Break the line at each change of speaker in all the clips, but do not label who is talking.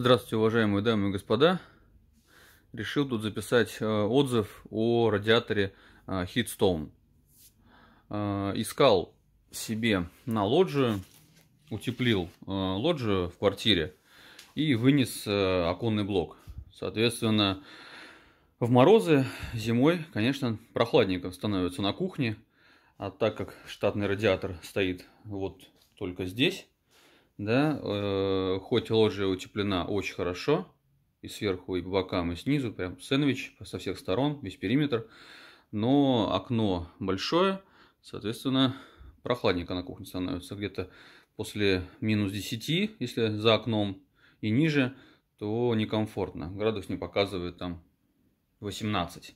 Здравствуйте, уважаемые дамы и господа. Решил тут записать э, отзыв о радиаторе э, Heatstone. Э, искал себе на лоджию, утеплил лоджию в квартире и вынес оконный блок. Соответственно, в морозы зимой, конечно, прохладненько становится на кухне. А так как штатный радиатор стоит вот только здесь, да, э, хоть лоджия утеплена очень хорошо, и сверху, и по бокам, и снизу, прям сэндвич со всех сторон, весь периметр, но окно большое, соответственно, прохладненько на кухне становится, где-то после минус 10, если за окном и ниже, то некомфортно, градус не показывает там 18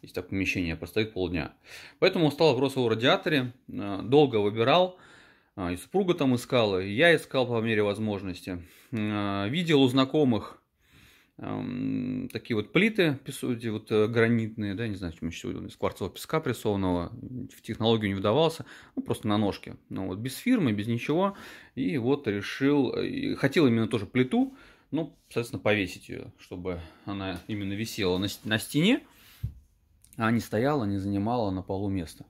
если так помещение простоит полдня. Поэтому стал вопрос о радиаторе. Э, долго выбирал, а, и супруга там искала, и я искал по мере возможности. А, видел у знакомых такие вот плиты, вот э, гранитные, да, не знаю, чем еще из кварцевого песка прессованного, в технологию не вдавался, ну, просто на ножке, ну, вот без фирмы, без ничего, и вот решил, и хотел именно тоже плиту, ну, соответственно, повесить ее, чтобы она именно висела на, на стене, а не стояла, не занимала на полу места.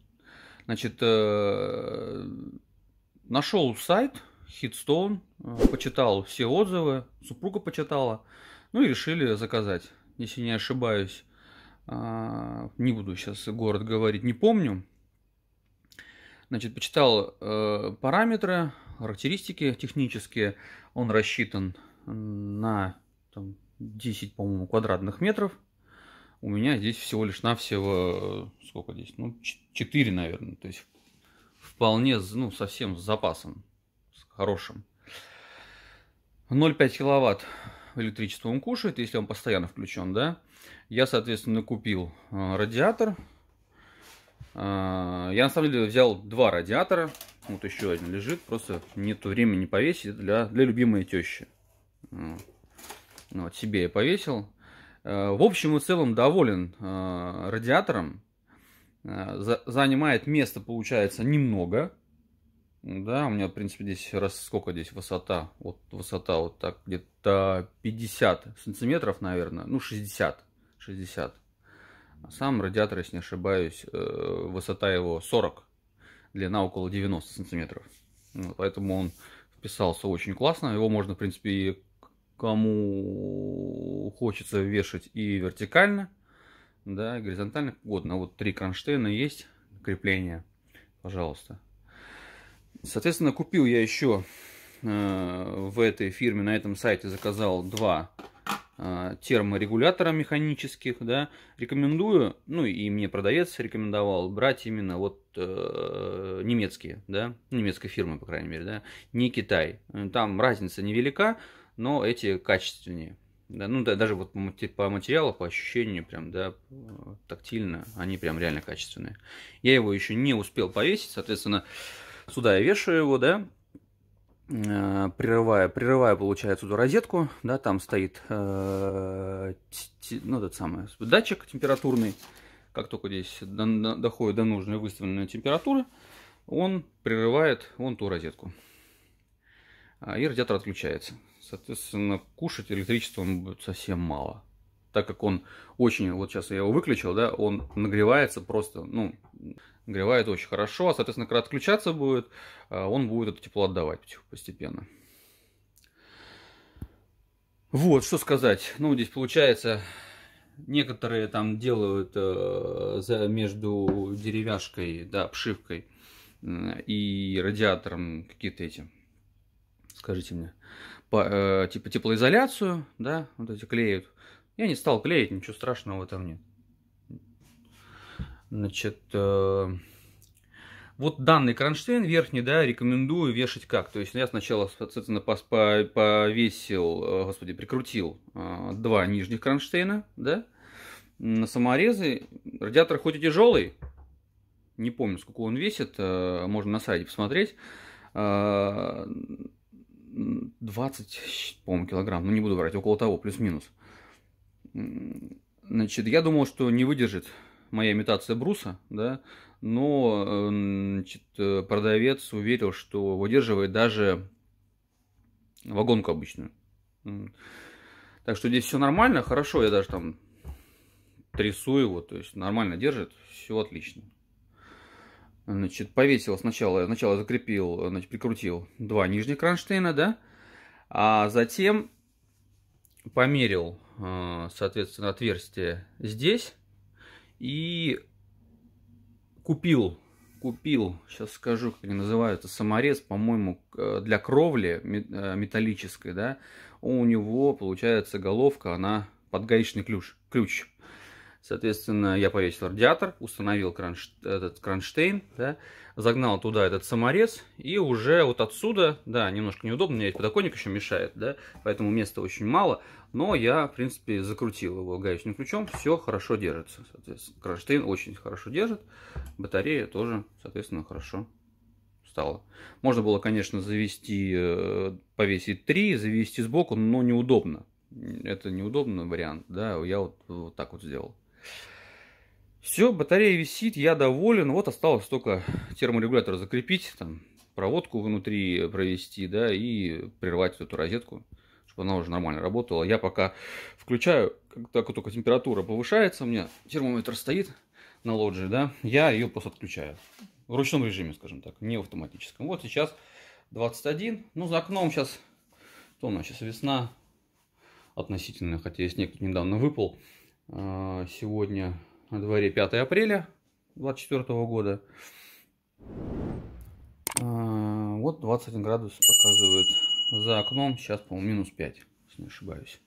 Значит, э, Нашел сайт Hitstone, э, почитал все отзывы, супруга почитала, ну и решили заказать, если не ошибаюсь. А, не буду сейчас город говорить, не помню. Значит, почитал э, параметры, характеристики технические. Он рассчитан на там, 10, по-моему, квадратных метров. У меня здесь всего лишь навсего, э, сколько здесь, ну, 4, наверное. То есть вполне, ну, совсем с запасом, с хорошим. 0,5 киловатт электричество он кушает, если он постоянно включен, да. Я, соответственно, купил э, радиатор. Э, я, на самом деле, взял два радиатора. Вот еще один лежит, просто нету времени повесить для, для любимой тещи. Э, вот, себе я повесил. В общем и целом доволен радиатором. Э, занимает место, получается, немного. Да, у меня, в принципе, здесь раз сколько здесь высота? Вот высота вот так где-то 50 сантиметров, наверное. Ну, 60. 60. А сам радиатор, если не ошибаюсь, э, высота его 40. Длина около 90 сантиметров. Поэтому он вписался очень классно. Его можно, в принципе, и кому хочется вешать и вертикально, да, горизонтально годно. Ну, вот три кронштейна есть, крепление, пожалуйста. Соответственно, купил я еще э, в этой фирме, на этом сайте заказал два э, терморегулятора механических, да. Рекомендую, ну и мне продавец рекомендовал брать именно вот э, немецкие, да, немецкой фирмы, по крайней мере, да, не Китай. Э, там разница невелика, но эти качественнее. Да, ну да, даже вот по материалу, по ощущению, прям, да, э, тактильно, они прям реально качественные. Я его еще не успел повесить, соответственно, сюда я вешаю его, да, прерывая, э, прерывая, получается, эту розетку, да, там стоит, э, ну, этот самый датчик температурный, как только здесь доходит до нужной выставленной температуры, он прерывает вон ту розетку, а, и радиатор отключается. Соответственно, кушать электричества он будет совсем мало. Так как он очень, вот сейчас я его выключил, да, он нагревается просто, ну, нагревает очень хорошо. А, соответственно, когда отключаться будет, а, он будет это тепло отдавать постепенно. Вот, что сказать. Ну, здесь получается, некоторые там делают э, за, между деревяшкой, да, обшивкой э, и радиатором какие-то эти, скажите мне, по, э, типа теплоизоляцию, да, вот эти клеют. Я не стал клеить, ничего страшного в этом нет. Значит, э, вот данный кронштейн верхний, да, рекомендую вешать как. То есть я сначала, соответственно, повесил, э, господи, прикрутил э, два нижних кронштейна, да, на саморезы. Радиатор хоть и тяжелый, не помню, сколько он весит, э, можно на сайте посмотреть, э, 20, по-моему, килограмм, ну не буду врать, около того, плюс-минус. Значит, я думал, что не выдержит моя имитация бруса, да, но э, значит, э, продавец уверил, что выдерживает даже вагонку обычную. Так что здесь все нормально, хорошо, я даже там трясу его, то есть нормально держит, все отлично. Значит, повесил сначала, сначала закрепил, значит, прикрутил два нижних кронштейна, да, а затем померил, э, соответственно, отверстие здесь и купил, купил, сейчас скажу, как они называются, саморез, по-моему, для кровли э, металлической, да, у него, получается, головка, она под гаечный ключ, ключ. Соответственно, я повесил радиатор, установил кронш... этот кронштейн, да, загнал туда этот саморез, и уже вот отсюда, да, немножко неудобно, мне подоконник еще мешает, да, поэтому места очень мало, но я, в принципе, закрутил его гаечным ключом, все хорошо держится, соответственно, кронштейн очень хорошо держит, батарея тоже, соответственно, хорошо стала. Можно было, конечно, завести, э, повесить 3, завести сбоку, но неудобно. Это неудобный вариант, да, я вот, вот так вот сделал. Все, батарея висит, я доволен. Вот осталось только терморегулятор закрепить, там, проводку внутри провести, да, и прервать эту розетку, чтобы она уже нормально работала. Я пока включаю, как только температура повышается, у меня термометр стоит на лоджии, да, я ее просто отключаю. В ручном режиме, скажем так, не в автоматическом. Вот сейчас 21, ну, за окном сейчас, то у нас сейчас весна относительно, хотя и снег недавно выпал. Э, сегодня на дворе 5 апреля 2024 года. Э, вот 21 градус показывает за окном. Сейчас, по-моему, минус 5, если не ошибаюсь.